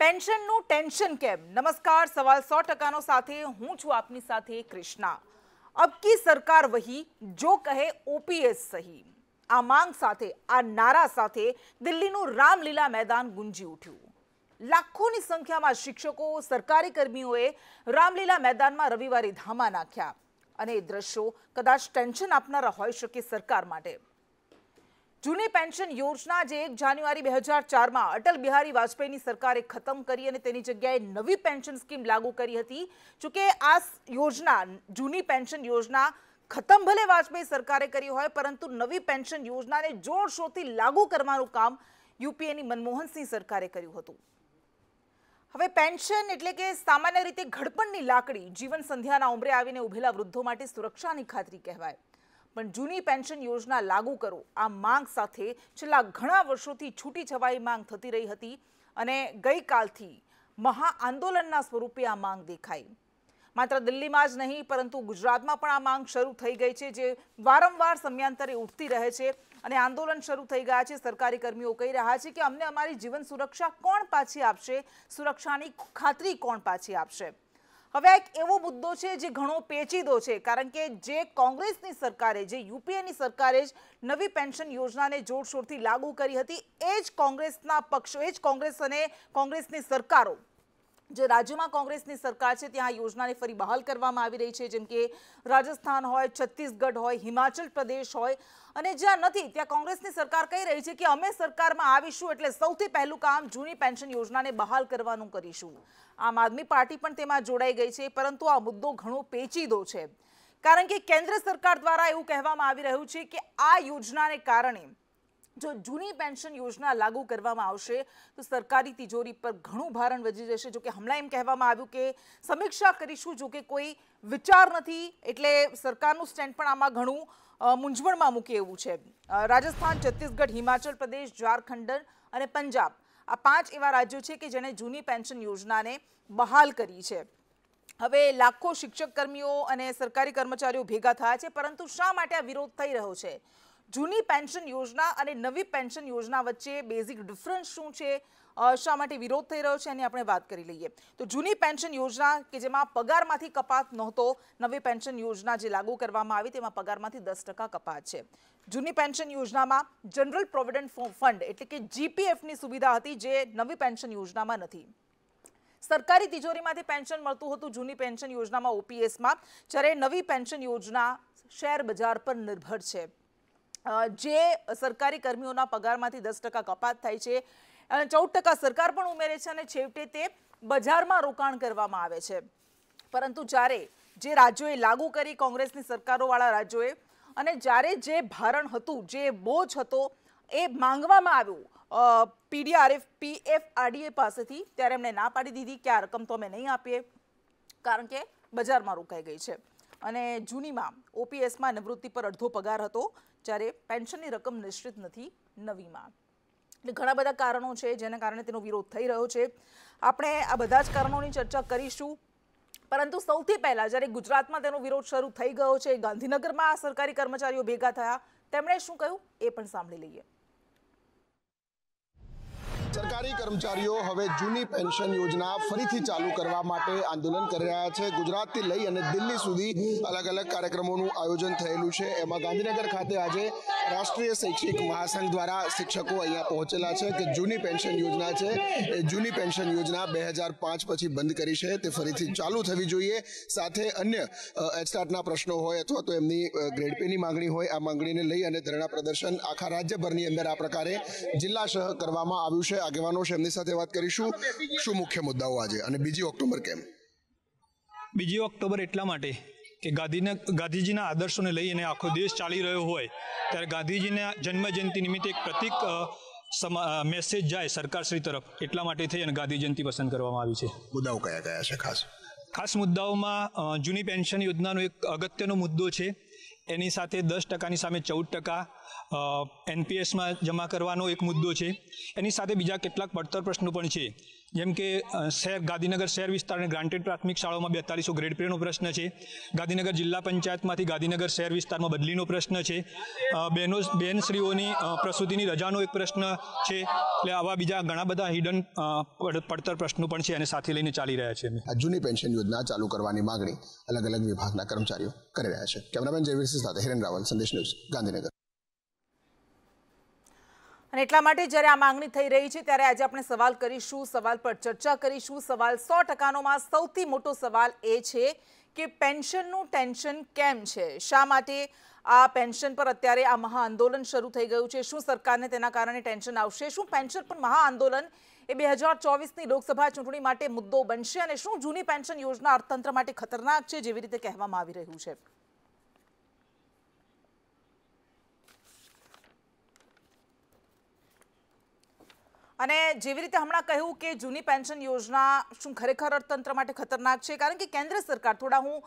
પેન્શનનું tension કેમ નમસ્કાર સવાલ સો ટકાનો સાથે હું છું આપની સાથે કૃષ્ણા અબકી સરકાર વહી જો કહે ઓપીએસ સહી આ માંગ સાથે આ નારા સાથે દિલ્હીનું રામલીલા મેદાન ગુંજી ઉઠ્યું લાખોની સંખ્યામાં શિક્ષકો સરકારી કર્મીઓએ રામલીલા મેદાનમાં રવિવારે ધામા નાખ્યા અને એ દ્રશ્યો કદાચ ટેન્શન આપનારા હોઈ શકે સરકાર માટે જૂની પેન્શન યોજના જે એક જાન્યુઆરી બે હજાર ચારમાં અટલ બિહારી વાજપેયીની સરકારે ખતમ કરી અને તેની જગ્યાએ નવી પેન્શન સ્કીમ લાગુ કરી હતી જોકે આ યોજના જૂની પેન્શન યોજના ખતમ ભલે વાજપેયી સરકારે કરી હોય પરંતુ નવી પેન્શન યોજનાને જોરશોરથી લાગુ કરવાનું કામ યુપીએની મનમોહનસિંહ સરકારે કર્યું હતું હવે પેન્શન એટલે કે સામાન્ય રીતે ઘડપણની લાકડી જીવન સંધ્યાના ઉમરે આવીને ઉભેલા વૃદ્ધો માટે સુરક્ષાની ખાતરી કહેવાય પણ જૂની પેન્શન યોજના લાગુ કરો આ માંગ સાથે છેલ્લા ઘણા વર્ષોથી છૂટી છવાઈ માંગ થતી રહી હતી અને ગઈકાલથી મહા આંદોલનના સ્વરૂપે આ માંગ દેખાઈ માત્ર દિલ્હીમાં જ નહીં પરંતુ ગુજરાતમાં પણ આ માંગ શરૂ થઈ ગઈ છે જે વારંવાર સમયાંતરે ઉઠતી રહે છે અને આંદોલન શરૂ થઈ ગયા છે સરકારી કર્મીઓ કહી રહ્યા છે કે અમને અમારી જીવન સુરક્ષા કોણ પાછી આપશે સુરક્ષાની ખાતરી કોણ પાછી આપશે હવે એક એવો મુદ્દો છે જે ઘણો પેચીદો છે કારણ કે જે કોંગ્રેસની સરકારે જે યુપીએની સરકારે જ નવી પેન્શન યોજનાને જોરશોરથી લાગુ કરી હતી એ જ કોંગ્રેસના પક્ષો એ જ કોંગ્રેસ અને કોંગ્રેસની સરકારો જે રાજ્યમાં કોંગ્રેસની સરકાર છે ત્યાં આ યોજનાને ફરી બહાલ કરવામાં આવી રહી છે જેમ કે રાજસ્થાન હોય છત્તીસગઢ હોય હિમાચલ પ્રદેશ હોય અને જ્યાં નથી ત્યાં કોંગ્રેસની સરકાર કહી રહી છે કે અમે સરકારમાં આવીશું એટલે સૌથી પહેલું કામ જૂની પેન્શન યોજનાને બહાલ કરવાનું કરીશું આમ આદમી પાર્ટી પણ તેમાં જોડાઈ ગઈ છે પરંતુ આ મુદ્દો ઘણો પેચીદો છે કારણ કે કેન્દ્ર સરકાર દ્વારા એવું કહેવામાં આવી રહ્યું છે કે આ યોજનાને કારણે જો જૂની પેન્શન યોજના લાગુ કરવામાં આવશે તો સરકારી તિજોરી પર ઘણું ભારણ વધી જશે જોકે હમણાં એમ કહેવામાં આવ્યું કે સમીક્ષા કરીશું જોકે કોઈ વિચાર નથી એટલે સરકારનું સ્ટેન્ડ પણ આમાં ઘણું મૂંઝવણમાં મૂકે એવું છે રાજસ્થાન છત્તીસગઢ હિમાચલ પ્રદેશ ઝારખંડ અને પંજાબ આ પાંચ એવા રાજ્યો છે કે જેણે જૂની પેન્શન યોજનાને બહાલ કરી છે હવે લાખો શિક્ષક કર્મીઓ અને સરકારી કર્મચારીઓ ભેગા થયા છે પરંતુ શા માટે આ વિરોધ થઈ રહ્યો છે જૂની પેન્શન યોજના અને નવી પેન્શન યોજના વચ્ચે બેઝિક ડિફરન્સ શું છે શા માટે વિરોધ થઈ રહ્યો છે એની આપણે વાત કરી લઈએ તો જૂની પેન્શન યોજના કે જેમાં પગારમાંથી કપાત નહોતો નવી પેન્શન યોજના જે લાગુ કરવામાં આવી તેમાં પગારમાંથી દસ ટકા કપાત છે જૂની પેન્શન યોજનામાં જનરલ પ્રોવિડન્ટ ફંડ એટલે કે જીપીએફની સુવિધા હતી જે નવી પેન્શન યોજનામાં નથી સરકારી તિજોરીમાંથી પેન્શન મળતું હતું જૂની પેન્શન યોજનામાં ઓપીએસમાં જ્યારે નવી પેન્શન યોજના શેર બજાર પર નિર્ભર છે જે સરકારી કર્મીઓના પગારમાંથી દસ ટકા કપાત થાય છે ચૌદ ટકા સરકાર પણ ઉમેરે છે અને છેવટે તે બજારમાં રોકાણ કરવામાં આવે છે પરંતુ જ્યારે જે રાજ્યોએ લાગુ કરી કોંગ્રેસની સરકારોવાળા રાજ્યોએ અને જ્યારે જે ભારણ હતું જે બોજ હતો એ માંગવામાં આવ્યું પીડીઆરએફ પીએફઆરડીએ પાસેથી ત્યારે એમણે ના પાડી દીધી કે આ રકમ તો અમે નહીં આપીએ કારણ કે બજારમાં રોકાઈ ગઈ છે અને જૂનીમાં ઓપીએસમાં નિવૃત્તિ પર અડધો પગાર હતો જ્યારે પેન્શનની રકમ નિશ્ચિત નથી નવીમાં એટલે ઘણા બધા કારણો છે જેના કારણે તેનો વિરોધ થઈ રહ્યો છે આપણે આ બધા જ કારણોની ચર્ચા કરીશું પરંતુ સૌથી પહેલાં જ્યારે ગુજરાતમાં તેનો વિરોધ શરૂ થઈ ગયો છે ગાંધીનગરમાં આ સરકારી કર્મચારીઓ ભેગા થયા તેમણે શું કહ્યું એ પણ સાંભળી લઈએ સરકારી કર્મચારીઓ હવે જૂની પેન્શન યોજના ફરીથી ચાલુ કરવા માટે આંદોલન કરી રહ્યા છે ગુજરાતથી લઈ અને દિલ્હી સુધી અલગ અલગ કાર્યક્રમોનું આયોજન થયેલું છે એમાં ગાંધીનગર ખાતે આજે રાષ્ટ્રીય શૈક્ષણિક મહાસંઘ દ્વારા શિક્ષકો અહીંયા પહોંચેલા છે કે જૂની પેન્શન યોજના છે એ જૂની પેન્શન યોજના બે હજાર પાંચ પછી બંધ કરી છે તે ફરીથી ચાલુ થવી જોઈએ સાથે અન્ય એચટાટના પ્રશ્નો હોય અથવા તો એમની ગ્રેડ પેની માંગણી હોય આ માંગણીને લઈ અને ધરણા પ્રદર્શન આખા રાજ્યભરની અંદર આ પ્રકારે જિલ્લા સહ કરવામાં આવ્યું છે આગેવાનો છે એમની સાથે વાત કરીશું શું મુખ્ય મુદ્દાઓ આજે અને બીજી ઓક્ટોબર કેમ બીજી ઓક્ટોબર એટલા માટે કે ગાંધીને ગાંધીજીના આદર્શોને લઈને આખો દેશ ચાલી રહ્યો હોય ત્યારે ગાંધીજીના જન્મજયંતિ નિમિત્તે એક પ્રતિક મેસેજ જાય સરકારશ્રી તરફ એટલા માટે થઈ અને ગાંધી જયંતિ પસંદ કરવામાં આવી છે મુદ્દાઓ કયા કયા છે ખાસ ખાસ મુદ્દાઓમાં જૂની પેન્શન યોજનાનો એક અગત્યનો મુદ્દો છે એની સાથે દસ ટકાની સામે ચૌદ ટકા એનપીએસમાં જમા કરવાનો એક મુદ્દો છે એની સાથે બીજા કેટલાક પડતર પ્રશ્નો પણ છે જેમ કે શહેર ગાંધીનગર શહેર વિસ્તારને ગ્રાન્ટેડ પ્રાથમિક શાળાઓમાં બેતાલીસો ગ્રેડ પ્રેનો પ્રશ્ન છે ગાંધીનગર જિલ્લા પંચાયતમાંથી ગાંધીનગર શહેર વિસ્તારમાં બદલીનો પ્રશ્ન છે બહેનો બહેનશ્રીઓની પ્રસૂતિની રજાનો એક પ્રશ્ન છે એટલે આવા બીજા ઘણા બધા હિડન પડતર પ્રશ્નો પણ છે અને સાથે લઈને ચાલી રહ્યા છે જૂની પેન્શન યોજના ચાલુ કરવાની માંગણી અલગ અલગ વિભાગના કર્મચારીઓ કરી રહ્યા છે કેમેરામેન જયવીર સિંહ સાથે હિરેન રાવલ સંદેશ ન્યૂઝ ગાંધીનગર અને એટલા માટે જ્યારે આ માંગણી થઈ રહી છે ત્યારે આજે આપણે સવાલ કરીશું સવાલ પર ચર્ચા કરીશું સવાલ સો ટકાનોમાં સૌથી મોટો સવાલ એ છે કે પેન્શનનું ટેન્શન કેમ છે શા માટે આ પેન્શન પર અત્યારે આ મહાઆંદોલન શરૂ થઈ ગયું છે શું સરકારને તેના કારણે ટેન્શન આવશે શું પેન્શન પર મહાઆંદોલન એ બે હજાર ચોવીસની લોકસભા ચૂંટણી માટે મુદ્દો બનશે અને શું જૂની પેન્શન યોજના અર્થતંત્ર માટે ખતરનાક છે જેવી રીતે કહેવામાં આવી રહ્યું છે અને જેવી રીતે હમણાં કહ્યું કે જૂની પેન્શન યોજના શું ખરેખર અર્થતંત્ર માટે ખતરનાક છે કારણ કે કેન્દ્ર સરકાર થોડા હું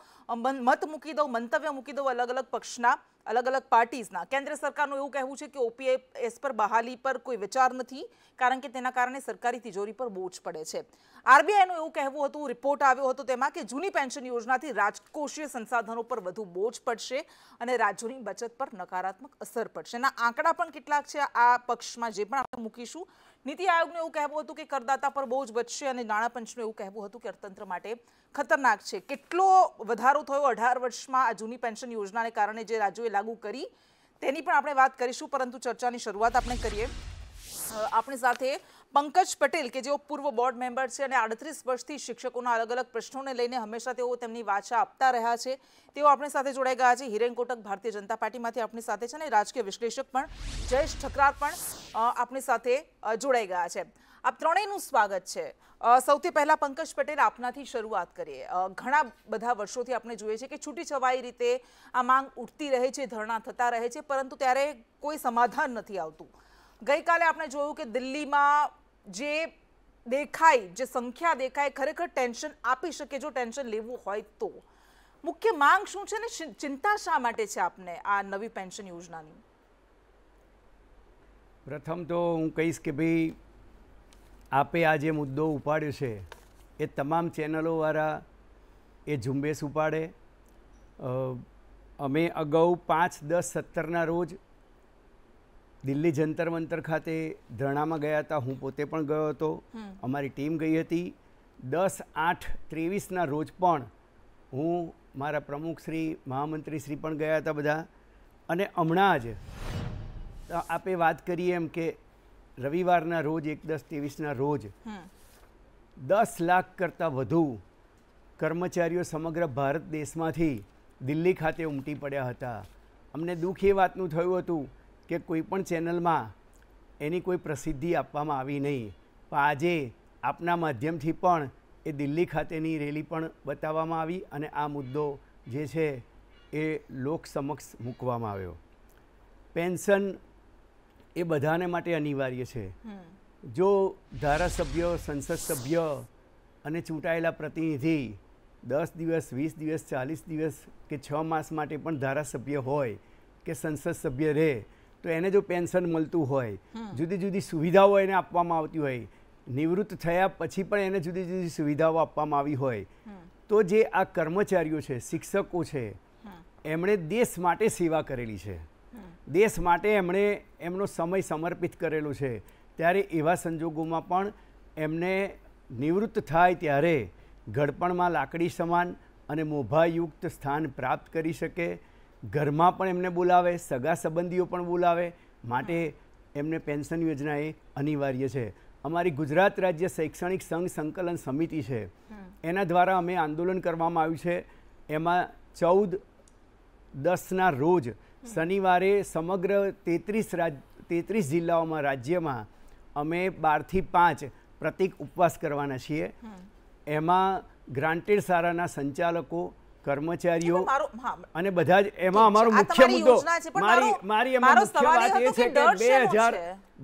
મત મૂકી દઉં મંતવ્ય મૂકી દઉં અલગ અલગ પક્ષના અલગ અલગ પાર્ટીઝના કેન્દ્ર સરકારનું એવું કહેવું છે કે ઓપીએસ પર બહાલી પર કોઈ વિચાર નથી કારણ કે તેના કારણે સરકારી તિજોરી પર બોજ પડે છે આરબીઆઈનું એવું કહેવું હતું રિપોર્ટ આવ્યો હતો તેમાં કે જૂની પેન્શન યોજનાથી રાજકોષીય સંસાધનો પર વધુ બોજ પડશે અને રાજ્યોની બચત પર નકારાત્મક અસર પડશે એના આંકડા પણ કેટલાક છે આ પક્ષમાં જે પણ આપણે મૂકીશું નીતિ આયોગનું એવું કહેવું હતું કે કરદાતા પર બહુ જ વધશે અને નાણાપંચનું એવું કહેવું હતું કે અર્થતંત્ર માટે ખતરનાક છે કેટલો વધારો થયો અઢાર વર્ષમાં આ જૂની પેન્શન યોજનાને કારણે જે રાજ્યોએ લાગુ કરી તેની પણ આપણે વાત કરીશું પરંતુ ચર્ચાની શરૂઆત આપણે કરીએ આપણી સાથે પંકજ પટેલ કે જેઓ પૂર્વ બોર્ડ મેમ્બર છે અને આડત્રીસ વર્ષથી શિક્ષકોના અલગ અલગ પ્રશ્નોને લઈને હંમેશા તેઓ તેમની વાચા આપતા રહ્યા છે તેઓ આપણી સાથે જોડાઈ ગયા છે હિરેન કોટક ભારતીય જનતા પાર્ટીમાંથી આપણી સાથે છે અને રાજકીય વિશ્લેષક પણ જયેશ ઠકરાર પણ આપણી સાથે જોડાઈ ગયા છે આપ ત્રણેયનું સ્વાગત છે સૌથી પહેલાં પંકજ પટેલ આપનાથી શરૂઆત કરીએ ઘણા બધા વર્ષોથી આપણે જોઈએ છે કે છૂટી છવાઈ રીતે આ માંગ ઉઠતી રહે છે ધરણા થતા રહે છે પરંતુ ત્યારે કોઈ સમાધાન નથી આવતું ગઈકાલે આપણે જોયું કે દિલ્હીમાં જે દેખાય જે સંખ્યા દેખાય ખરેખર ટેન્શન આપી શકે જો ટેન્શન લેવું હોય તો મુખ્ય માંગ શું છે ને ચિંતા શા માટે છે આપને આ નવી પેન્શન યોજનાની પ્રથમ તો હું કહીશ કે ભાઈ આપે આ જે મુદ્દો ઉપાડ્યો છે એ તમામ ચેનલોવાળા એ ઝુંબેશ ઉપાડે અમે અગાઉ પાંચ દસ સત્તરના રોજ દિલ્હી જંતર મંતર ખાતે ધરણામાં ગયા હતા હું પોતે પણ ગયો હતો અમારી ટીમ ગઈ હતી દસ આઠ ત્રેવીસના રોજ પણ હું મારા પ્રમુખશ્રી શ્રી મહામંત્રી શ્રી પણ ગયા હતા બધા અને હમણાં જ આપે વાત કરીએ એમ કે રવિવારના રોજ એક દસ ત્રેવીસના રોજ દસ લાખ કરતાં વધુ કર્મચારીઓ સમગ્ર ભારત દેશમાંથી દિલ્હી ખાતે ઉમટી પડ્યા હતા અમને દુઃખ એ વાતનું થયું હતું કે કોઈ પણ ચેનલમાં એની કોઈ પ્રસિદ્ધિ આપવામાં આવી નહીં પણ આજે આપના માધ્યમથી પણ એ દિલ્હી ખાતેની રેલી પણ બતાવવામાં આવી અને આ મુદ્દો જે છે એ લોક સમક્ષ મૂકવામાં આવ્યો પેન્શન એ બધાને માટે અનિવાર્ય છે જો ધારાસભ્ય સંસદ સભ્ય અને ચૂંટાયેલા પ્રતિનિધિ દસ દિવસ વીસ દિવસ ચાલીસ દિવસ કે છ માસ માટે પણ ધારાસભ્ય હોય કે સંસદ સભ્ય રહે તો એને જો પેન્શન મળતું હોય જુદી જુદી સુવિધાઓ એને આપવામાં આવતી હોય નિવૃત્ત થયા પછી પણ એને જુદી જુદી સુવિધાઓ આપવામાં આવી હોય તો જે આ કર્મચારીઓ છે શિક્ષકો છે એમણે દેશ માટે સેવા કરેલી છે દેશ માટે એમણે એમનો સમય સમર્પિત કરેલો છે ત્યારે એવા સંજોગોમાં પણ એમને નિવૃત્ત થાય ત્યારે ઘડપણમાં લાકડી સમાન અને મોભાયુક્ત સ્થાન પ્રાપ્ત કરી શકે ઘરમાં પણ એમને બોલાવે સગા સંબંધીઓ પણ બોલાવે માટે એમને પેન્શન યોજના એ અનિવાર્ય છે અમારી ગુજરાત રાજ્ય શૈક્ષણિક સંઘ સંકલન સમિતિ છે એના દ્વારા અમે આંદોલન કરવામાં આવ્યું છે એમાં ચૌદ દસના રોજ શનિવારે સમગ્ર તેત્રીસ રાજ તેત્રીસ જિલ્લાઓમાં રાજ્યમાં અમે બારથી પાંચ પ્રતિક ઉપવાસ કરવાના છીએ એમાં ગ્રાન્ટેડ શાળાના સંચાલકો કર્મચારીઓ અને બધા જ એમાં અમારો મુખ્ય મુદ્દો મારી મારી મુખ્ય વાત એ છે કે બે હજાર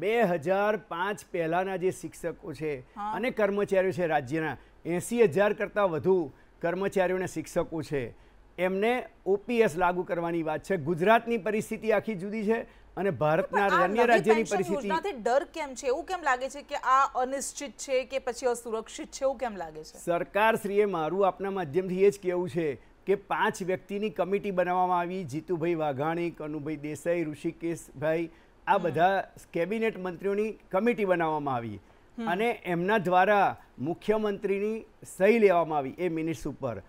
બે હજાર પાંચ પહેલાના જે શિક્ષકો છે અને કર્મચારીઓ છે રાજ્યના એંસી હજાર કરતાં વધુ કર્મચારીઓને શિક્ષકો છે એમને ઓપીએસ લાગુ કરવાની વાત છે ગુજરાતની પરિસ્થિતિ આખી જુદી છે અને ભારતના અન્ય રાજ્યની પરિસ્થિતિ ડર કેમ છે એવું કેમ લાગે છે કે આ અનિશ્ચિત છે કે પછી અસુરક્ષિત છે એવું કેમ લાગે છે સરકાર શ્રીએ મારું આપના માધ્યમથી એ જ કહેવું છે કે પાંચ વ્યક્તિની કમિટી બનાવવામાં આવી જીતુભાઈ વાઘાણી કનુભાઈ દેસાઈ ઋષિકેશભાઈ આ બધા કેબિનેટ મંત્રીઓની કમિટી બનાવવામાં આવી અને એમના દ્વારા મુખ્યમંત્રીની સહી લેવામાં આવી એ મિનિટ્સ ઉપર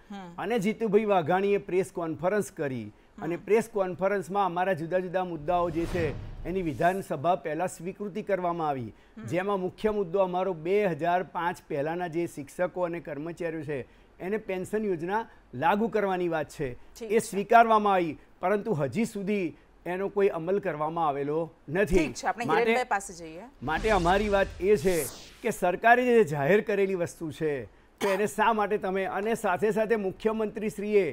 અને જીતુભાઈ વાઘાણીએ પ્રેસ કોન્ફરન્સ કરી અને પ્રેસ કોન્ફરન્સમાં અમારા જુદા જુદા મુદ્દાઓ જે છે એની વિધાનસભા પહેલાં સ્વીકૃતિ કરવામાં આવી જેમાં મુખ્ય મુદ્દો અમારો બે હજાર પાંચ પહેલાંના જે શિક્ષકો અને કર્મચારીઓ છે એને પેન્શન યોજના લાગુ કરવાની વાત છે એ સ્વીકારવામાં આવી પરંતુ હજી સુધી એનો કોઈ અમલ કરવામાં આવેલો નથી માટે અમારી વાત એ છે કે સરકારે જે જાહેર કરેલી વસ્તુ છે તો એને શા માટે તમે અને સાથે સાથે મુખ્યમંત્રીશ્રીએ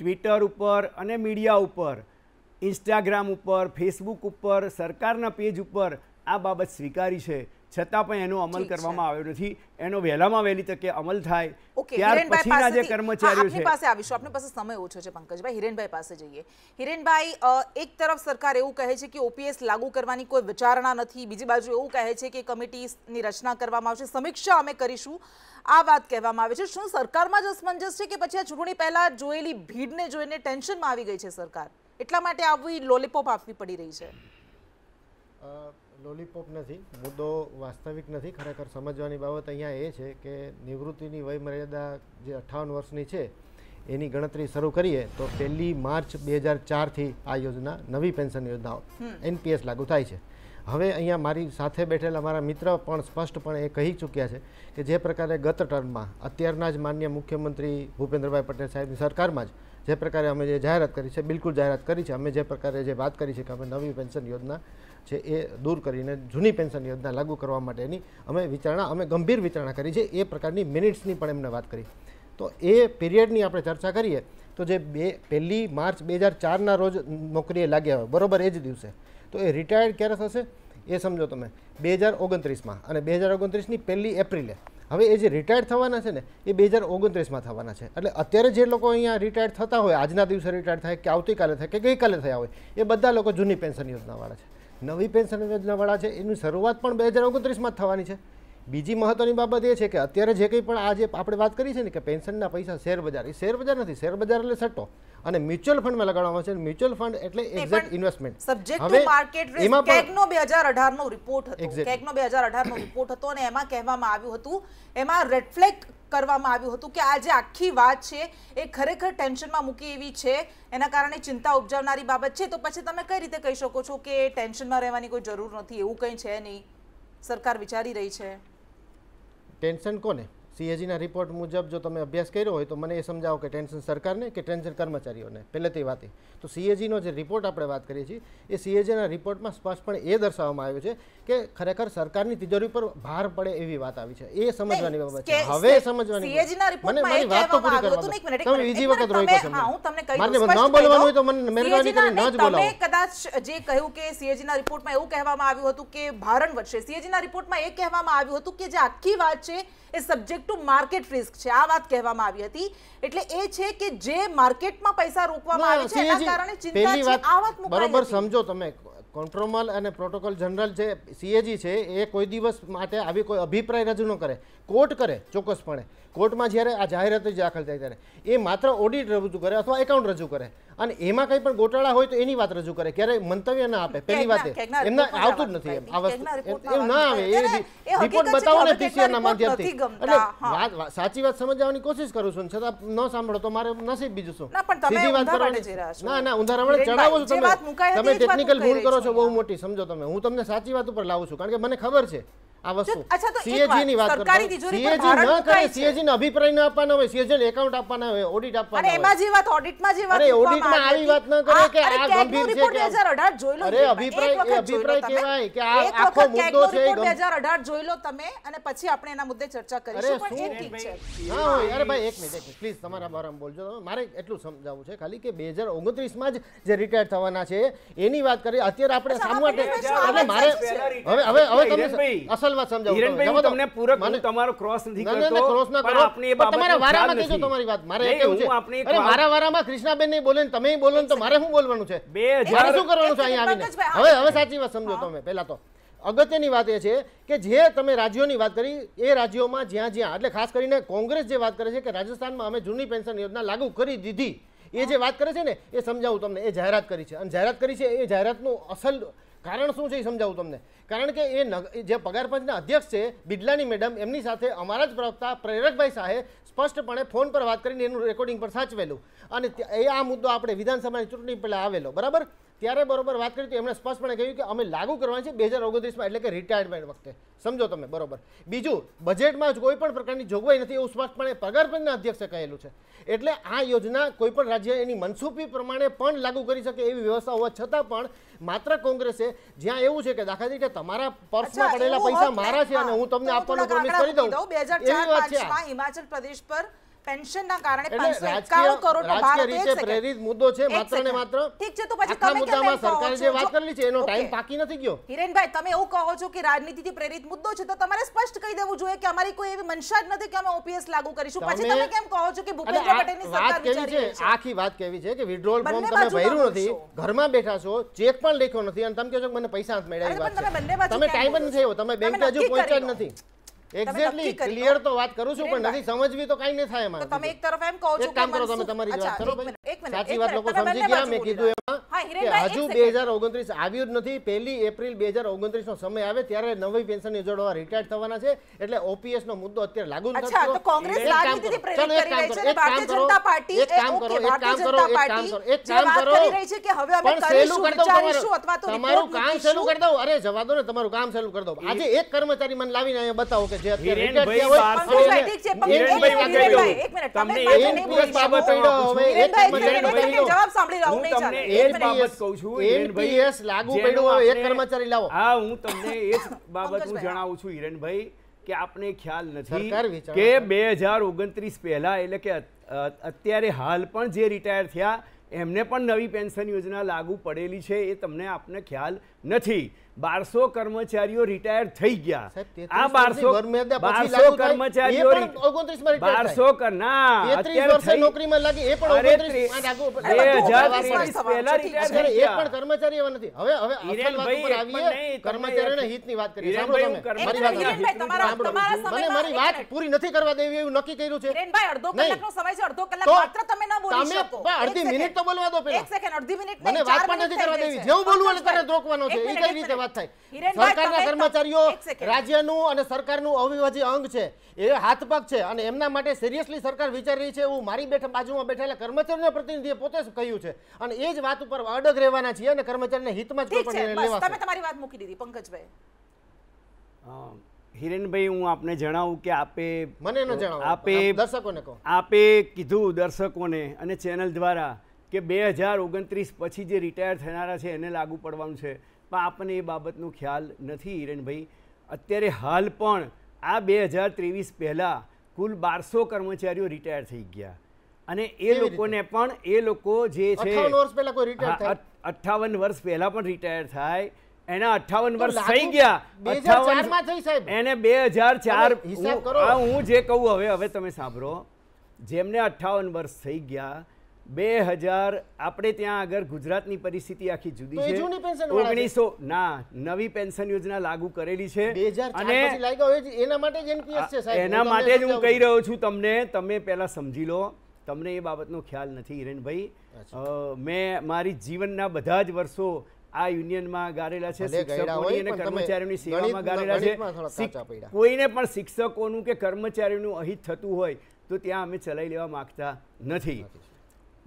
ટ્વિટર ઉપર અને મીડિયા ઉપર ઇન્સ્ટાગ્રામ ઉપર ફેસબુક ઉપર સરકારના પેજ ઉપર આ બાબત સ્વીકારી છે છતાં પણ એનો અમલ કરવામાં આવ્યો નથી એનો વહેલામાં વહેલી તકે અમલ થાય ત્યાર પછીના જે કર્મચારીઓ છે પાસે આવીશું આપણી પાસે સમય ઓછો છે પંકજભાઈ હિરેનભાઈ પાસે જઈએ હિરેનભાઈ એક તરફ સરકાર એવું કહે છે કે ઓપીએસ લાગુ કરવાની કોઈ વિચારણા નથી બીજી બાજુ એવું કહે છે કે કમિટીની રચના કરવામાં આવશે સમીક્ષા અમે કરીશું આ વાત કહેવામાં આવે છે શું સરકારમાં જ અસમંજસ છે કે પછી આ ચૂંટણી પહેલાં જોયેલી ભીડને જોઈને ટેન્શનમાં આવી ગઈ છે સરકાર એટલા માટે આવી લોલીપોપ આપવી પડી રહી છે લોલીપોપ નથી મુદ્દો વાસ્તવિક નથી ખરેખર સમજવાની બાબત અહીંયા એ છે કે નિવૃત્તિની વયમર્યાદા જે અઠ્ઠાવન વર્ષની છે એની ગણતરી શરૂ કરીએ તો પહેલી માર્ચ બે હજાર ચારથી આ યોજના નવી પેન્શન યોજનાઓ એનપીએસ લાગુ થાય છે હવે અહીંયા મારી સાથે બેઠેલા મારા મિત્ર પણ સ્પષ્ટપણે એ કહી ચૂક્યા છે કે જે પ્રકારે ગત ટર્મમાં અત્યારના જ માન્ય મુખ્યમંત્રી ભૂપેન્દ્રભાઈ પટેલ સાહેબની સરકારમાં જ જે પ્રકારે અમે જે જાહેરાત કરી છે બિલકુલ જાહેરાત કરી છે અમે જે પ્રકારે જે વાત કરી છે કે અમે નવી પેન્શન યોજના છે એ દૂર કરીને જૂની પેન્શન યોજના લાગુ કરવા માટેની અમે વિચારણા અમે ગંભીર વિચારણા કરી છે એ પ્રકારની મિનિટ્સની પણ એમને વાત કરી તો એ પીરિયડની આપણે ચર્ચા કરીએ તો જે બે પહેલી માર્ચ બે હજાર ચારના રોજ નોકરીએ લાગ્યા હોય બરાબર એ જ દિવસે તો એ રિટાયર્ડ ક્યારે થશે એ સમજો તમે બે હજાર ઓગણત્રીસમાં અને બે હજાર ઓગણત્રીસની પહેલી એપ્રિલે હવે એ જે રિટાયર્ડ થવાના છે ને એ બે હજાર ઓગણત્રીસમાં થવાના છે એટલે અત્યારે જે લોકો અહીંયા રિટાયર્ડ થતા હોય આજના દિવસે રિટાયર્ડ થાય કે આવતીકાલે થાય કે ગઈકાલે થયા હોય એ બધા લોકો જૂની પેન્શન યોજનાવાળા છે નવી પેન્શન યોજનાવાળા છે એની શરૂઆત પણ બે હજાર ઓગણત્રીસમાં જ થવાની છે બીજી મહત્ત્વની બાબત એ છે કે અત્યારે જે કંઈ પણ આજે આપણે વાત કરી છે ને કે પેન્શનના પૈસા શેરબજાર એ શેરબજાર નથી શેરબજાર એટલે સટ્ટો અને મ્યુચ્યુઅલ ફંડમાં લગાડવામાં છે મ્યુચ્યુઅલ ફંડ એટલે exact investment subject to market risk કેગનો 2018 નો રિપોર્ટ હતો બે હજાર અઢારનો રિપોર્ટ હતો અને એમાં કહેવામાં આવ્યું હતું એમાં રેડ ફ્લેગ કરવામાં આવ્યું હતું કે આ જે આખી વાત છે એ ખરેખર ટેન્શનમાં મૂકી એવી છે એના કારણે ચિંતા ઉપજાવનારી બાબત છે તો પછી તમે કઈ રીતે કહી શકો છો કે ટેન્શનમાં રહેવાની કોઈ જરૂર નથી એવું કંઈ છે નહીં સરકાર વિચારી રહી છે ટેન્શન કોને સીએજીના રિપોર્ટ મુજબ જો તમે અભ્યાસ કર્યો હોય તો મને એ સમજાવો કે ટેન્શન સરકારને કે ટેન્શન કર્મચારીઓને પહેલેથી વાત તો સીએજીનો જે રિપોર્ટ આપણે વાત કરીએ છીએ એ સીએજીના રિપોર્ટમાં સ્પષ્ટપણે એ દર્શાવવામાં આવ્યું છે કે ખરેખર સરકારની તિજોરી પર ભાર પડે એવી વાત આવી છે એ સમજવાની બાબત છે હવે સમજવાની મને મારી વાત તો પૂરી કરવા તમે બીજી વખત રોઈ કહો હું ન બોલવાનું હોય તો મને મહેરબાની કરીને ન જ બોલાવો તમે કદાચ જે કહ્યું કે સીએજીના રિપોર્ટમાં એવું કહેવામાં આવ્યું હતું કે ભારણ વધશે સીએજીના રિપોર્ટમાં એ કહેવામાં આવ્યું હતું કે જે આખી વાત છે એ સબ્જેક્ટ ટુ માર્કેટ રિસ્ક છે આ વાત કહેવામાં આવી હતી એટલે એ છે કે જે માર્કેટમાં પૈસા રોકવામાં આવે છે એના કારણે ચિંતા છે આ વાત બરોબર સમજો તમે કોન્ટ્રોમલ અને પ્રોટોકોલ જનરલ જે સીએજી છે એ કોઈ દિવસ માટે આવી કોઈ અભિપ્રાય રજૂ ન કરે કોર્ટ કરે ચોક્કસપણે કોર્ટમાં જ્યારે આ જાહેરાત દાખલ થાય ત્યારે એ માત્ર ઓડિટ રજૂ કરે અથવા એકાઉન્ટ રજૂ કરે અને એમાં કંઈ પણ ગોટાળા હોય તો એની વાત રજૂ કરે ક્યારે મંતવ્ય ના આપે પહેલી વાત એમને આવતું જ નથી આ વસ્તુ એવું ના આવે એ રિપોર્ટ બતાવો ને પીસીઆરના માધ્યમથી એટલે વાત સાચી વાત સમજાવવાની કોશિશ કરું છું છતાં ન સાંભળો તો મારે નસીબ બીજું શું સીધી વાત કરવાની ના ના ઉંધારામણે ચડાવો છો તમે તમે ટેકનિકલ ભૂલ કરો છો બહુ મોટી સમજો તમે હું તમને સાચી વાત ઉપર લાવું છું કારણ કે મને ખબર છે અભિપ્રાય ન આપવાના હોય તમે અને પછી આપણે એના મુદ્દે ચર્ચા કરીશું પણ એ ભાઈ એક મિનિટ પ્લીઝ તમારા બારામાં બોલજો મારે એટલું સમજાવવું છે ખાલી કે બે હજાર ઓગણત્રીસ માં જે રિટાયર થવાના છે એની વાત કરીએ અત્યારે આપણે સામવા માટે મારે હવે હવે હવે તમે અસર અસલમાં સમજાવું તમને પૂરક હું તમારો ક્રોસ નથી કરતો ક્રોસ ના કરો આપને એ બાબત તમારા વારામાં કેજો તમારી વાત મારે કેવું છે અરે મારા વારામાં કૃષ્ણાબેન ને બોલે ને તમે બોલો ને તો મારે શું બોલવાનું છે 2000 શું કરવાનું છે અહીં આવીને હવે હવે સાચી વાત સમજો તમે પહેલા તો અગત્યની વાત એ છે કે જે તમે રાજ્યોની વાત કરી એ રાજ્યોમાં જ્યાં જ્યાં એટલે ખાસ કરીને કોંગ્રેસ જે વાત કરે છે કે રાજસ્થાનમાં અમે જૂની પેન્શન યોજના લાગુ કરી દીધી એ જે વાત કરે છે ને એ સમજાવું તમને એ જાહેરાત કરી છે અને જાહેરાત કરી છે એ જાહેરાતનું અસલ કારણ શું છે એ સમજાવું તમને કારણ કે એ જે પગાર પંચના અધ્યક્ષ છે બિડલાની મેડમ એમની સાથે અમારા જ પ્રવક્તા પ્રેરકભાઈ શાહે સ્પષ્ટપણે ફોન પર વાત કરીને એનું રેકોર્ડિંગ પર સાચવેલું અને એ આ મુદ્દો આપણે વિધાનસભાની ચૂંટણી પહેલાં આવેલો બરાબર ત્યારે બરોબર વાત કરી તો એમણે સ્પષ્ટપણે કહ્યું કે અમે લાગુ કરવાની છે બે હજાર ઓગણત્રીસમાં એટલે કે રિટાયરમેન્ટ વખતે સમજો તમે બરોબર બીજું બજેટમાં જ કોઈ પણ પ્રકારની જોગવાઈ નથી એવું સ્પષ્ટપણે પગારપંચના અધ્યક્ષે કહેલું છે એટલે આ યોજના કોઈપણ રાજ્ય એની મનસૂફી પ્રમાણે પણ લાગુ કરી શકે એવી વ્યવસ્થા હોવા છતાં પણ માત્ર કોંગ્રેસે જ્યાં એવું છે કે દાખલા તરીકે તમારા પર્સમાં પડેલા પૈસા મારા છે અને હું તમને આપવાનું પ્રોમિસ કરી દઉં એવી વાત છે હિમાચલ પ્રદેશ પર પેન્શનના કારણે 551 કરોડનો ભાર હતો પ્રેરિત મુદ્દો છે માત્ર ને માત્ર ઠીક છે તો પછી તમે મુદ્દામાં સરકારે જે વાત કરેલી છે એનો ટાઈમ પાકી નથી ગયો હિરેનભાઈ તમે એવું કહો છો કે રાજનીતિથી પ્રેરિત મુદ્દો છે તો તમારે સ્પષ્ટ કહી દેવું જોઈએ કે અમારી કોઈ એવી મનસા જ નથી કે અમે ઓપીએસ લાગુ કરીશું પછી તમે કેમ કહો છો કે ભૂપેન્દ્ર પટેલની સરકાર વિચારી છે આખી વાત કેવી છે કે વિડ્રોલ ફોર્મ તમે ભર્યું નથી ઘરમાં બેઠા છો ચેક પણ લખ્યો નથી અને તમે કહો છો કે મને પૈસા હાથ મેળવી તમે ટાઈમ જ નથી આવ્યો તમે બેંક હજુ પહોંચ્યા જ નથી એક્ઝેક્ટલી ક્લિયર તો વાત કરું છું પણ નથી સમજવી તો કઈ ન થાય મારે તમે એક તરફ એમ કહો છો કામ કરો તમે તમારી વાત કરો સાચી વાત લોકો સમજી ગયા મેં કીધું એમાં કે હજુ 2029 આવ્યું જ નથી પહેલી એપ્રિલ 2029 નો સમય આવે ત્યારે નવી પેન્શન યોજવા રિટાયર થવાના છે એટલે ઓપીએસ નો મુદ્દો અત્યારે લાગુ નથી એક કામ કરો એક કામ કરો એક કામ કરો તમારું કામ શરૂ કરી દઉં અરે જવા દો ને તમારું કામ શરૂ કરી દઉં આજે એક કર્મચારી મને લાવીને અહીંયા બતાવો કે હું તમને એ જ જણાવું છું હિરેનભાઈ કે આપને ખ્યાલ નથી કે બે હજાર ઓગણત્રીસ પહેલા એટલે કે અત્યારે હાલ પણ જે રિટાયર થયા એમને પણ નવી પેન્શન યોજના લાગુ પડેલી છે એ તમને આપને ખ્યાલ નથી બારસો કર્મચારીઓ રિટાયર થઈ ગયા આ બારસો કર્મચારી એવા નથી હવે હવે વાત કરી વાત પૂરી નથી કરવા દેવી એવું નક્કી કર્યું છે તમે ન અડધી મિનિટ તો બોલવા દો પહેલા એક સેકન્ડ અડધી મિનિટ મને વાત પણ નથી કરવા દેવી જેવું બોલવું એટલે રોકવાનો છે એ કઈ રીતે વાત વાત થાય સરકારના કર્મચારીઓ રાજ્યનું અને સરકારનું અવિભાજ્ય અંગ છે એ હાથ પગ છે અને એમના માટે સિરિયસલી સરકાર વિચારી રહી છે એવું મારી બેઠા બાજુમાં બેઠેલા કર્મચારીના પ્રતિનિધિએ પોતે કહ્યું છે અને એ જ વાત ઉપર અડગ રહેવાના છીએ અને કર્મચારીના હિતમાં જ કોઈ પણ તમે તમારી વાત મૂકી દીધી પંકજભાઈ હિરેનભાઈ હું આપને જણાવું કે આપે મને ન જણાવો આપે દર્શકોને કહો આપે કીધું દર્શકોને અને ચેનલ દ્વારા કે બે હજાર ઓગણત્રીસ પછી જે રિટાયર થનારા છે એને લાગુ પડવાનું છે પણ આપણને એ બાબતનો ખ્યાલ નથી હિરેનભાઈ અત્યારે હાલ પણ આ બે હજાર ત્રેવીસ પહેલાં કુલ બારસો કર્મચારીઓ રિટાયર થઈ ગયા અને એ લોકોને પણ એ લોકો જે છે અઠાવન વર્ષ પહેલા પણ રિટાયર થાય એના અઠાવન વર્ષ થઈ ગયા એને બે હજાર ચાર હું જે કહું હવે હવે તમે સાંભળો જેમને અઠાવન વર્ષ થઈ ગયા બે હજાર આપણે ત્યાં આગળ ગુજરાતની પરિસ્થિતિ આખી જુદી છે ઓગણીસો ના નવી પેન્શન યોજના લાગુ કરેલી છે અને એના માટે જ હું કહી રહ્યો છું તમને તમે પહેલાં સમજી લો તમને એ બાબતનો ખ્યાલ નથી હિરેનભાઈ મેં મારી જીવનના બધા જ વર્ષો આ યુનિયનમાં ગારેલા છે શિક્ષકોની અને કર્મચારીઓની સેવામાં ગારેલા છે કોઈને પણ શિક્ષકોનું કે કર્મચારીઓનું અહિત થતું હોય તો ત્યાં અમે ચલાવી લેવા માગતા નથી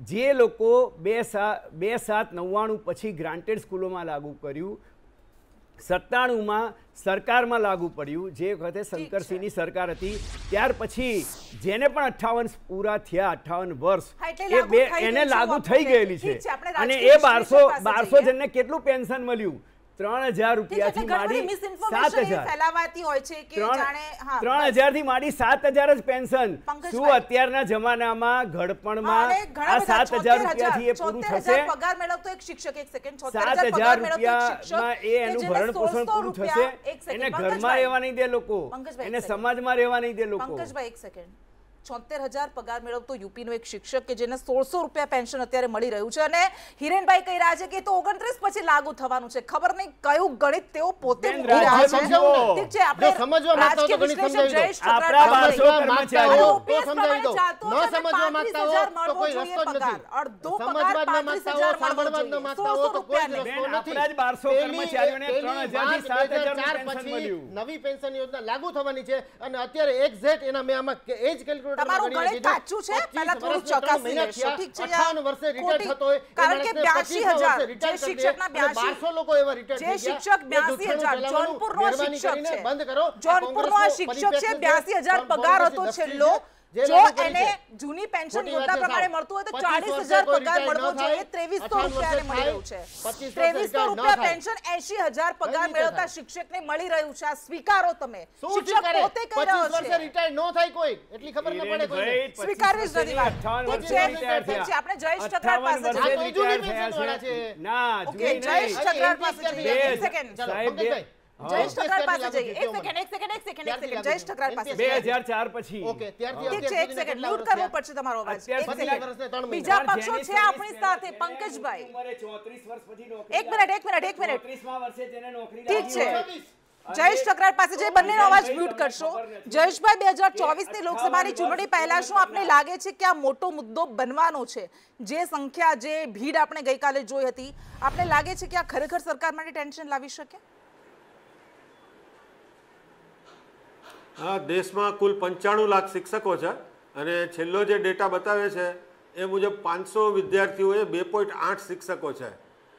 જે લોકો બે સાત બે સાત નવ્વાણું પછી ગ્રાન્ટેડ સ્કૂલોમાં લાગુ કર્યું સત્તાણુંમાં સરકારમાં લાગુ પડ્યું જે વખતે શંકરસિંહની સરકાર હતી ત્યાર પછી જેને પણ અઠ્ઠાવન પૂરા થયા અઠ્ઠાવન વર્ષ એ બે એને લાગુ થઈ ગયેલી છે અને એ બારસો બારસો જણને કેટલું પેન્શન મળ્યું જમાનામાં ઘડપણમાં આ સાત હજાર રૂપિયા એ પૂરું થશે સાત હજાર રૂપિયામાં એનું ભરણ પોષણ પૂરું થશે એને ઘરમાં રહેવા નહીં દે લોકો સમાજમાં રહેવા નહીં દે લોકો છોતેર હજાર પગાર મેળવતો યુપીનો એક શિક્ષક કે જેને સોળસો રૂપિયા પેન્શન અત્યારે મળી રહ્યું છે અને હિરેનભાઈ કહી રહ્યા છે કે તો ઓગણત્રીસ પછી લાગુ થવાનું છે ખબર નહીં કયું ગણિત તેઓ પોતે નવી પેન્શન યોજના લાગુ થવાની છે અને અત્યારે એક્ઝેક્ટ એના મેં આમાં એજ કેલ્ક્યુલેટ તમારું ગણિત કારણ કે 82000 જે શિક્ષકના 8200 એવા રિટાયર શિક્ષક 82000 જોનપુરનો છે બંધ કરો જોનપુરનો શિક્ષક છે 82000 પગાર હતો છેલ્લો જો એને જૂની પેન્શન યોજના પ્રમાણે મળતું હોય તો ચાલીસ હજાર પગાર મળવો જોઈએ 2300 રૂપિયાને મળી રહ્યું છે 2300 રૂપિયા પેન્શન 80000 પગાર મેળવતા ને મળી રહ્યું છે આ સ્વીકારો તમે શિક્ષક પોતે કહી રહ્યો છે રિટાયર નો થાય કોઈ એટલી ખબર ન પડે કોઈ સ્વીકારવી જ નથી વાત ઠીક છે ઠીક છે આપણે જયેશ ઠકરાર પાસે છે ના જયેશ ઠકરાર પાસે જઈએ સેકન્ડ સાહેબ જયેશ ઠકરાલ પાસે જઈએ એક સેકન્ડ એક સેકન્ડ એક સેકન્ડ એક સેકન્ડ જયેશ ઠકરાલ પાસે 2004 પછી ઓકે ત્યારથી ઠીક છે એક સેકન્ડ મ્યુટ કરવો પડશે તમારો અવાજ એક સેકન્ડ બીજા પક્ષો છે આપણી સાથે પંકજભાઈ ઉંમરે 34 વર્ષ પછી નોકરી એક મિનિટ એક મિનિટ એક મિનિટ 34મા વર્ષે જેને નોકરી ઠીક છે જયેશ ઠકરાર પાસે જે બંનેનો અવાજ મ્યુટ કરશો જયેશભાઈ બે હજાર ચોવીસ ની લોકસભાની ચૂંટણી પહેલા શું આપને લાગે છે કે આ મોટો મુદ્દો બનવાનો છે જે સંખ્યા જે ભીડ આપણે ગઈકાલે જોઈ હતી આપને લાગે છે કે આ ખરેખર સરકાર માટે ટેન્શન લાવી શકે દેશમાં કુલ પંચાણું લાખ શિક્ષકો છે અને છેલ્લો જે ડેટા બતાવે છે એ મુજબ પાંચસો વિદ્યાર્થીઓએ બે પોઈન્ટ આઠ શિક્ષકો છે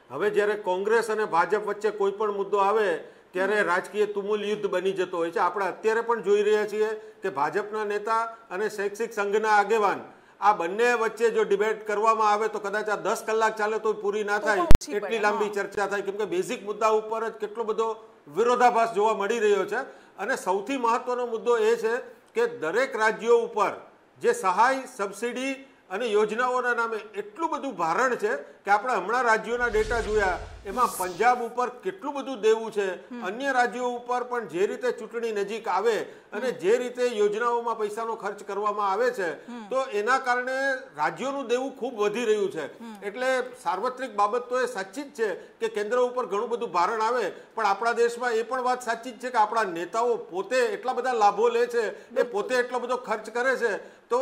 હવે જ્યારે કોંગ્રેસ અને ભાજપ વચ્ચે કોઈ પણ મુદ્દો આવે ત્યારે રાજકીય તુમુલ યુદ્ધ બની જતો હોય છે આપણે અત્યારે પણ જોઈ રહ્યા છીએ કે ભાજપના નેતા અને શૈક્ષિક સંઘના આગેવાન આ બંને વચ્ચે જો ડિબેટ કરવામાં આવે તો કદાચ આ દસ કલાક ચાલે તો પૂરી ના થાય એટલી લાંબી ચર્ચા થાય કેમકે બેઝિક મુદ્દા ઉપર જ કેટલો બધો વિરોધાભાસ જોવા મળી રહ્યો છે અને સૌથી મહત્વનો મુદ્દો એ છે કે દરેક રાજ્યો ઉપર જે સહાય સબસિડી અને યોજનાઓના નામે એટલું બધું ભારણ છે કે આપણે હમણાં રાજ્યોના ડેટા જોયા એમાં પંજાબ ઉપર કેટલું બધું દેવું છે અન્ય રાજ્યો ઉપર પણ જે રીતે ચૂંટણી નજીક આવે અને જે રીતે યોજનાઓમાં પૈસાનો ખર્ચ કરવામાં આવે છે તો એના કારણે રાજ્યોનું દેવું ખૂબ વધી રહ્યું છે એટલે સાર્વત્રિક બાબત તો એ સાચી જ છે કે કેન્દ્ર ઉપર ઘણું બધું ભારણ આવે પણ આપણા દેશમાં એ પણ વાત સાચી જ છે કે આપણા નેતાઓ પોતે એટલા બધા લાભો લે છે એ પોતે એટલો બધો ખર્ચ કરે છે તો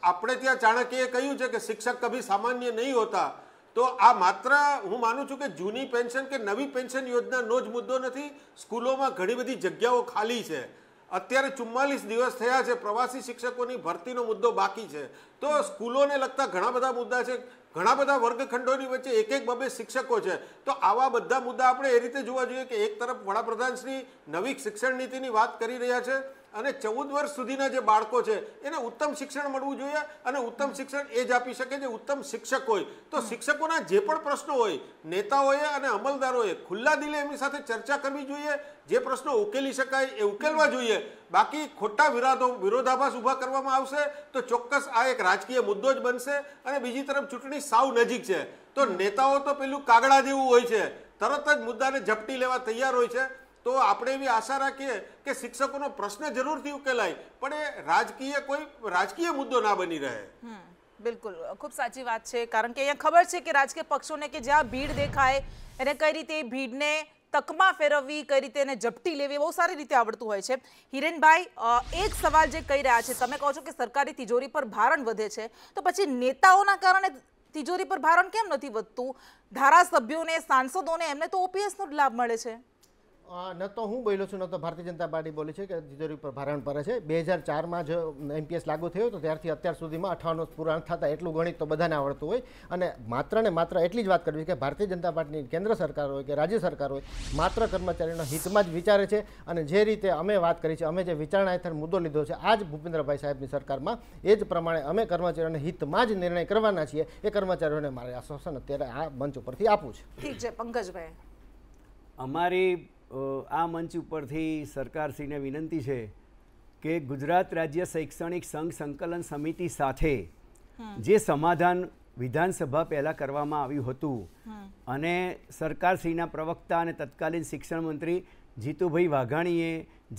આપણે ત્યાં ચાણક્યએ કહ્યું છે કે શિક્ષક કભી સામાન્ય નહીં હોતા તો આ માત્ર હું માનું છું કે જૂની પેન્શન કે નવી પેન્શન યોજનાનો જ મુદ્દો નથી સ્કૂલોમાં ઘણી બધી જગ્યાઓ ખાલી છે અત્યારે ચુમ્માલીસ દિવસ થયા છે પ્રવાસી શિક્ષકોની ભરતીનો મુદ્દો બાકી છે તો સ્કૂલોને લગતા ઘણા બધા મુદ્દા છે ઘણા બધા વર્ગખંડોની વચ્ચે એક એક બબે શિક્ષકો છે તો આવા બધા મુદ્દા આપણે એ રીતે જોવા જોઈએ કે એક તરફ વડાપ્રધાન શ્રી નવી શિક્ષણ નીતિની વાત કરી રહ્યા છે અને ચૌદ વર્ષ સુધીના જે બાળકો છે એને ઉત્તમ શિક્ષણ મળવું જોઈએ અને ઉત્તમ શિક્ષણ એ જ આપી શકે જે ઉત્તમ શિક્ષક હોય તો શિક્ષકોના જે પણ પ્રશ્નો હોય નેતાઓએ અને અમલદારોએ ખુલ્લા દિલે એમની સાથે ચર્ચા કરવી જોઈએ જે પ્રશ્નો ઉકેલી શકાય એ ઉકેલવા જોઈએ બાકી ખોટા વિરાધો વિરોધાભાસ ઊભા કરવામાં આવશે તો ચોક્કસ આ એક રાજકીય મુદ્દો જ બનશે અને બીજી તરફ ચૂંટણી સાવ નજીક છે તો નેતાઓ તો પેલું કાગડા જેવું હોય છે તરત જ મુદ્દાને ઝપટી લેવા તૈયાર હોય છે તો આપણે એવી આશા રાખીએ કે શિક્ષકોનો પ્રશ્ન જરૂરથી ઉકેલાય પણ એ રાજકીય કોઈ રાજકીય મુદ્દો ના બની રહે બિલકુલ ખૂબ સાચી વાત છે કારણ કે અહીંયા ખબર છે કે રાજકીય પક્ષોને કે જ્યાં ભીડ દેખાય એને કઈ રીતે ભીડને તકમાં ફેરવવી કઈ રીતે એને ઝપટી લેવી બહુ સારી રીતે આવડતું હોય છે હિરેનભાઈ એક સવાલ જે કહી રહ્યા છે તમે કહો છો કે સરકારી તિજોરી પર ભારણ વધે છે તો પછી નેતાઓના કારણે તિજોરી પર ભારણ કેમ નથી વધતું ધારાસભ્યોને સાંસદોને એમને તો ઓપીએસનો જ લાભ મળે છે ન તો હું બોલ્યો છું ન તો ભારતીય જનતા પાર્ટી બોલી છે કે તિજોરી ઉપર ભારણ પડે છે બે હજાર ચારમાં જ એમપીએસ લાગુ થયો તો ત્યારથી અત્યાર સુધીમાં અઠાવન પુરાણ થતાં એટલું ગણિત તો બધાને આવડતું હોય અને માત્ર ને માત્ર એટલી જ વાત કરવી કે ભારતીય જનતા પાર્ટીની કેન્દ્ર સરકાર હોય કે રાજ્ય સરકાર હોય માત્ર કર્મચારીના હિતમાં જ વિચારે છે અને જે રીતે અમે વાત કરી છે અમે જે વિચારણા હેઠળ મુદ્દો લીધો છે આ જ ભૂપેન્દ્રભાઈ સાહેબની સરકારમાં એ જ પ્રમાણે અમે કર્મચારીઓને હિતમાં જ નિર્ણય કરવાના છીએ એ કર્મચારીઓને મારે આશ્વાસન અત્યારે આ મંચ ઉપરથી આપું છે ઠીક છે પંકજભાઈ અમારી આ મંચ ઉપરથી સરકારશ્રીને વિનંતી છે કે ગુજરાત રાજ્ય શૈક્ષણિક સંઘ સંકલન સમિતિ સાથે જે સમાધાન વિધાનસભા પહેલાં કરવામાં આવ્યું હતું અને સરકારશ્રીના પ્રવક્તા અને તત્કાલીન શિક્ષણ મંત્રી જીતુભાઈ વાઘાણીએ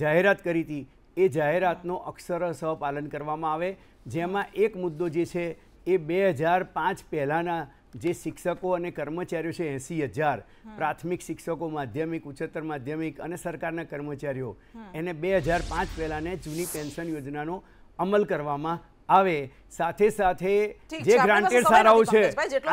જાહેરાત કરી હતી એ જાહેરાતનો અક્ષરશ પાલન કરવામાં આવે જેમાં એક મુદ્દો જે છે એ બે હજાર પાંચ પહેલાંના જે શિક્ષકો અને કર્મચારીઓ છે એંસી હજાર પ્રાથમિક શિક્ષકો માધ્યમિક ઉચ્ચતર માધ્યમિક અને સરકારના કર્મચારીઓ એને બે હજાર પાંચ પહેલાંને જૂની પેન્શન યોજનાનો અમલ કરવામાં આવે સાથે સાથે જે ગ્રાન્ટેડ શાળાઓ છે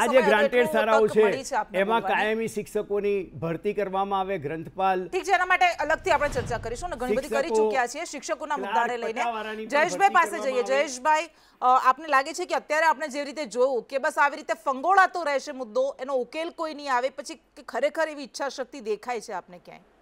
આ જે ગ્રાન્ટેડ શાળાઓ છે એમાં કાયમી શિક્ષકોની ભરતી કરવામાં આવે ગ્રંથપાલ ઠીક છે એના માટે અલગથી આપણે ચર્ચા કરીશું ઘણી બધી કરી ચૂક્યા છીએ શિક્ષકોના મુદ્દાને લઈને જયેશભાઈ પાસે જઈએ જયેશભાઈ આપને લાગે છે કે અત્યારે આપણે જે રીતે જોયું કે બસ આવી રીતે ફંગોળાતો રહેશે મુદ્દો એનો ઉકેલ કોઈ નહીં આવે પછી ખરેખર એવી ઈચ્છા શક્તિ દેખાય છે આપને ક્યાંય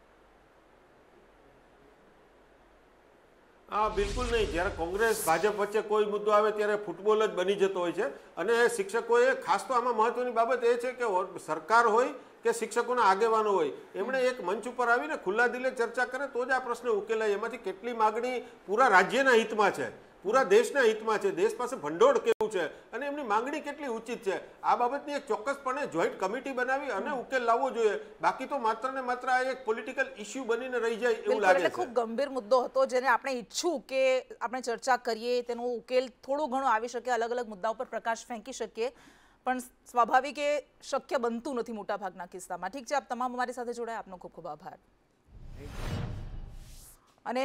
આ બિલકુલ નહીં જ્યારે કોંગ્રેસ ભાજપ વચ્ચે કોઈ મુદ્દો આવે ત્યારે ફૂટબોલ જ બની જતો હોય છે અને શિક્ષકોએ ખાસ તો આમાં મહત્વની બાબત એ છે કે સરકાર હોય કે શિક્ષકોના આગેવાનો હોય એમણે એક મંચ ઉપર આવીને ખુલ્લા દિલે ચર્ચા કરે તો જ આ પ્રશ્ન ઉકેલાય એમાંથી કેટલી માગણી પૂરા રાજ્યના હિતમાં છે પૂરા દેશના હિતમાં છે દેશ પાસે ભંડોળ કેવું છે અને એમની માંગણી કેટલી ઉચિત છે આ બાબતની એક ચોક્કસપણે જોઈન્ટ કમિટી બનાવી અને ઉકેલ લાવવો જોઈએ બાકી તો માત્ર ને માત્ર આ એક પોલિટિકલ ઇસ્યુ બનીને રહી જાય એવું લાગે છે ખૂબ ગંભીર મુદ્દો હતો જેને આપણે ઈચ્છું કે આપણે ચર્ચા કરીએ તેનો ઉકેલ થોડો ઘણો આવી શકે અલગ અલગ મુદ્દા ઉપર પ્રકાશ ફેંકી શકીએ પણ સ્વાભાવિક એ શક્ય બનતું નથી મોટાભાગના કિસ્સામાં ઠીક છે આપ તમામ અમારી સાથે જોડાયા આપનો ખૂબ ખૂબ આભાર અને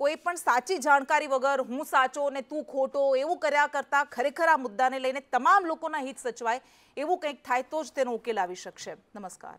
કોઈ પણ સાચી જાણકારી વગર હું સાચો ને તું ખોટો એવું કર્યા કરતાં ખરેખર આ મુદ્દાને લઈને તમામ લોકોના હિત સચવાય એવું કંઈક થાય તો જ તેનો ઉકેલ આવી શકશે નમસ્કાર